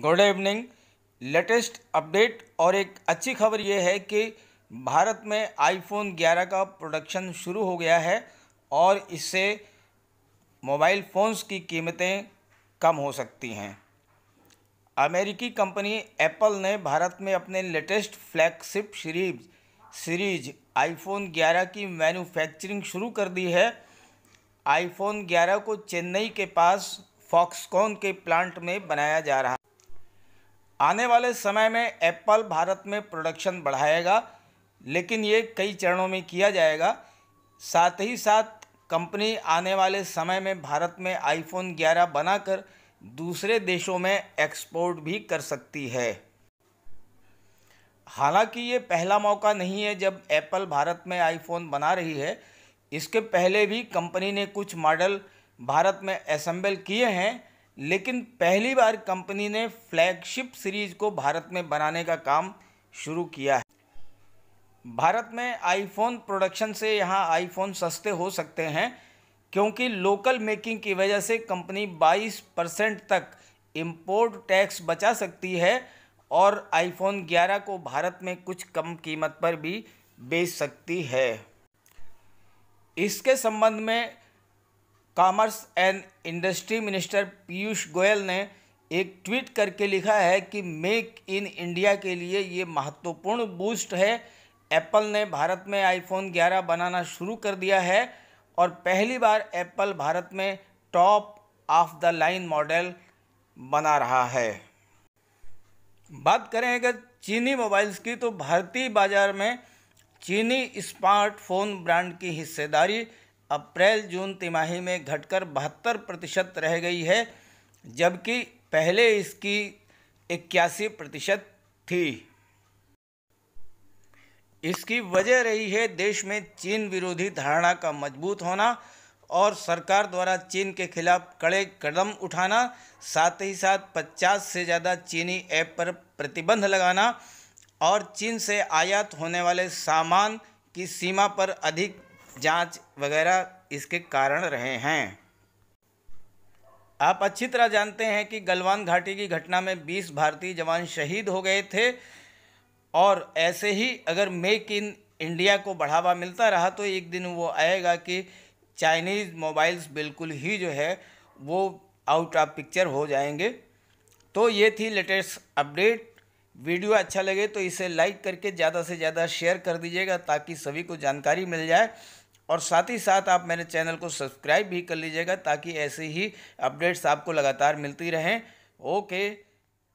good evening latest update और एक अच्छी खबर ये है कि भारत में आईफोन 11 का प्रोडक्शन शुरू हो गया है और इससे मोबाइल फ़ोन्स की कीमतें कम हो सकती हैं अमेरिकी कंपनी एप्पल ने भारत में अपने latest flagship series series iPhone 11 की मैन्युफैक्चरिंग शुरू कर दी है आईफोन 11 को चेन्नई के पास फॉक्सकॉन के प्लांट में बनाया जा रहा आने वाले समय में एप्पल भारत में प्रोडक्शन बढ़ाएगा लेकिन ये कई चरणों में किया जाएगा साथ ही साथ कंपनी आने वाले समय में भारत में आईफोन 11 बनाकर दूसरे देशों में एक्सपोर्ट भी कर सकती है हालांकि ये पहला मौका नहीं है जब एप्पल भारत में आईफोन बना रही है इसके पहले भी कंपनी ने कुछ मॉडल भारत में असम्बल किए हैं लेकिन पहली बार कंपनी ने फ्लैगशिप सीरीज को भारत में बनाने का काम शुरू किया है भारत में आईफोन प्रोडक्शन से यहाँ आईफोन सस्ते हो सकते हैं क्योंकि लोकल मेकिंग की वजह से कंपनी 22 परसेंट तक इम्पोर्ट टैक्स बचा सकती है और आईफोन 11 को भारत में कुछ कम कीमत पर भी बेच सकती है इसके संबंध में commerce and industry minister Piyush Goyal ने एक ट्वीट करके लिखा है कि मेक इन इंडिया के लिए ये महत्वपूर्ण बूस्ट है एप्पल ने भारत में आईफोन 11 बनाना शुरू कर दिया है और पहली बार एप्पल भारत में top of the line model बना रहा है बात करें अगर चीनी मोबाइल्स की तो भारतीय बाज़ार में चीनी स्मार्टफोन ब्रांड की हिस्सेदारी अप्रैल जून तिमाही में घटकर बहत्तर प्रतिशत रह गई है जबकि पहले इसकी इक्यासी प्रतिशत थी इसकी वजह रही है देश में चीन विरोधी धारणा का मजबूत होना और सरकार द्वारा चीन के खिलाफ कड़े कदम उठाना साथ ही साथ 50 से ज़्यादा चीनी ऐप पर प्रतिबंध लगाना और चीन से आयात होने वाले सामान की सीमा पर अधिक जांच वगैरह इसके कारण रहे हैं आप अच्छी तरह जानते हैं कि गलवान घाटी की घटना में 20 भारतीय जवान शहीद हो गए थे और ऐसे ही अगर मेक इन इंडिया को बढ़ावा मिलता रहा तो एक दिन वो आएगा कि चाइनीज़ मोबाइल्स बिल्कुल ही जो है वो आउट ऑफ पिक्चर हो जाएंगे तो ये थी लेटेस्ट अपडेट वीडियो अच्छा लगे तो इसे लाइक करके ज़्यादा से ज़्यादा शेयर कर दीजिएगा ताकि सभी को जानकारी मिल जाए और साथ ही साथ आप मेरे चैनल को सब्सक्राइब भी कर लीजिएगा ताकि ऐसे ही अपडेट्स आपको लगातार मिलती रहें ओके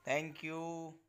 थैंक यू